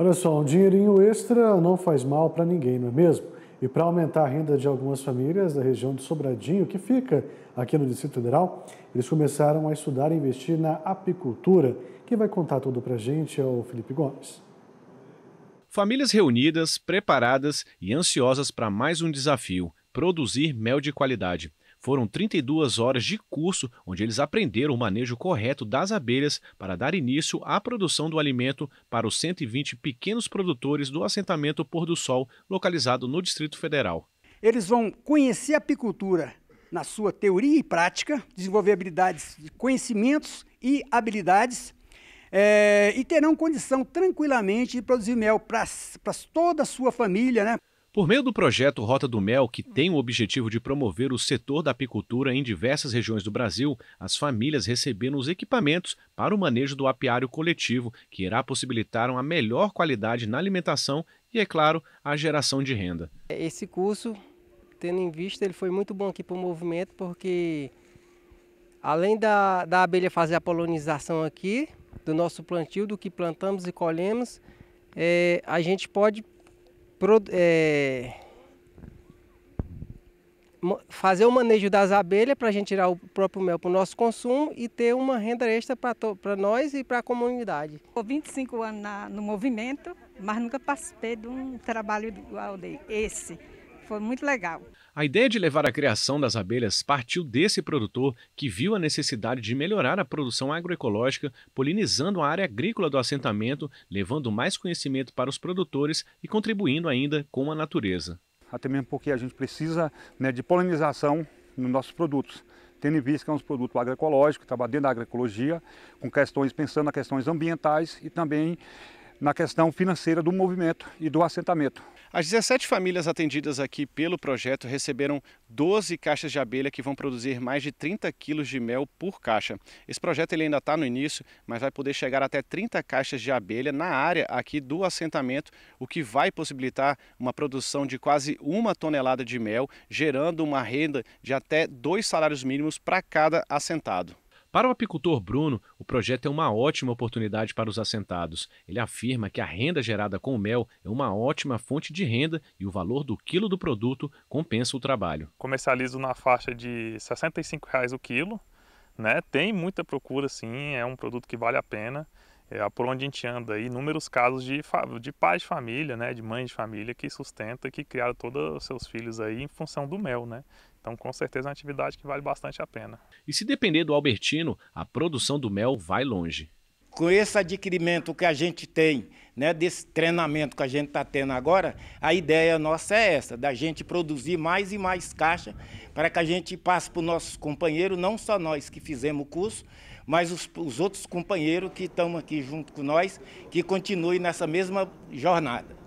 Olha só, um dinheirinho extra não faz mal para ninguém, não é mesmo? E para aumentar a renda de algumas famílias da região de Sobradinho, que fica aqui no Distrito Federal, eles começaram a estudar e investir na apicultura. Quem vai contar tudo para a gente é o Felipe Gomes. Famílias reunidas, preparadas e ansiosas para mais um desafio: produzir mel de qualidade. Foram 32 horas de curso onde eles aprenderam o manejo correto das abelhas para dar início à produção do alimento para os 120 pequenos produtores do assentamento Pôr do Sol, localizado no Distrito Federal. Eles vão conhecer a apicultura na sua teoria e prática, desenvolver habilidades, conhecimentos e habilidades é, e terão condição tranquilamente de produzir mel para toda a sua família, né? Por meio do projeto Rota do Mel, que tem o objetivo de promover o setor da apicultura em diversas regiões do Brasil, as famílias receberam os equipamentos para o manejo do apiário coletivo, que irá possibilitar uma melhor qualidade na alimentação e, é claro, a geração de renda. Esse curso, tendo em vista, ele foi muito bom aqui para o movimento, porque além da, da abelha fazer a polonização aqui, do nosso plantio, do que plantamos e colhemos, é, a gente pode é, fazer o manejo das abelhas para a gente tirar o próprio mel para o nosso consumo e ter uma renda extra para nós e para a comunidade. Estou 25 anos na, no movimento, mas nunca participei de um trabalho igual esse. Foi muito legal. A ideia de levar a criação das abelhas partiu desse produtor que viu a necessidade de melhorar a produção agroecológica, polinizando a área agrícola do assentamento, levando mais conhecimento para os produtores e contribuindo ainda com a natureza. Até mesmo porque a gente precisa né, de polinização nos nossos produtos tendo em vista que é um produto agroecológico, trabalhando dentro da agroecologia, com questões, pensando em questões ambientais e também na questão financeira do movimento e do assentamento. As 17 famílias atendidas aqui pelo projeto receberam 12 caixas de abelha que vão produzir mais de 30 quilos de mel por caixa. Esse projeto ele ainda está no início, mas vai poder chegar até 30 caixas de abelha na área aqui do assentamento, o que vai possibilitar uma produção de quase uma tonelada de mel, gerando uma renda de até dois salários mínimos para cada assentado. Para o apicultor Bruno, o projeto é uma ótima oportunidade para os assentados. Ele afirma que a renda gerada com o mel é uma ótima fonte de renda e o valor do quilo do produto compensa o trabalho. Comercializo na faixa de R$ reais o quilo. Né? Tem muita procura, sim, é um produto que vale a pena é, por onde a gente anda, inúmeros casos de, de pais de família, né, de mães de família que sustenta, que criaram todos os seus filhos aí em função do mel, né? Então, com certeza é uma atividade que vale bastante a pena. E se depender do Albertino, a produção do mel vai longe. Com esse adquirimento que a gente tem, né, desse treinamento que a gente está tendo agora, a ideia nossa é essa, da gente produzir mais e mais caixa, para que a gente passe para os nossos companheiros, não só nós que fizemos o curso, mas os, os outros companheiros que estão aqui junto com nós, que continuem nessa mesma jornada.